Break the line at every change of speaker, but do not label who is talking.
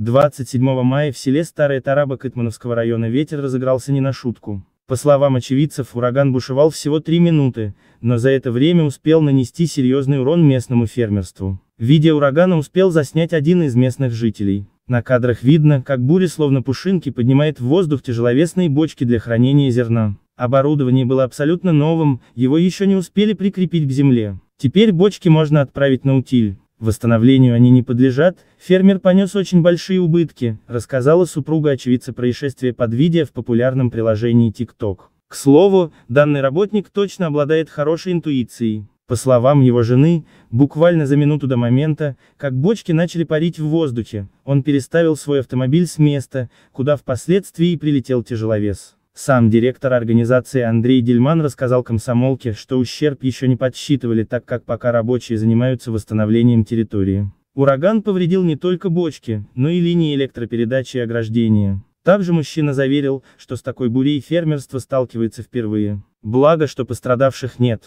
27 мая в селе Старая Тараба Кытмановского района ветер разыгрался не на шутку. По словам очевидцев, ураган бушевал всего три минуты, но за это время успел нанести серьезный урон местному фермерству. Видео урагана успел заснять один из местных жителей. На кадрах видно, как буря словно пушинки поднимает в воздух тяжеловесные бочки для хранения зерна. Оборудование было абсолютно новым, его еще не успели прикрепить к земле. Теперь бочки можно отправить на утиль. Восстановлению они не подлежат, фермер понес очень большие убытки, рассказала супруга очевидца происшествия под видео в популярном приложении TikTok. К слову, данный работник точно обладает хорошей интуицией. По словам его жены, буквально за минуту до момента, как бочки начали парить в воздухе, он переставил свой автомобиль с места, куда впоследствии и прилетел тяжеловес. Сам директор организации Андрей Дельман рассказал комсомолке, что ущерб еще не подсчитывали, так как пока рабочие занимаются восстановлением территории. Ураган повредил не только бочки, но и линии электропередачи и ограждения. Также мужчина заверил, что с такой бурей фермерство сталкивается впервые. Благо, что пострадавших нет.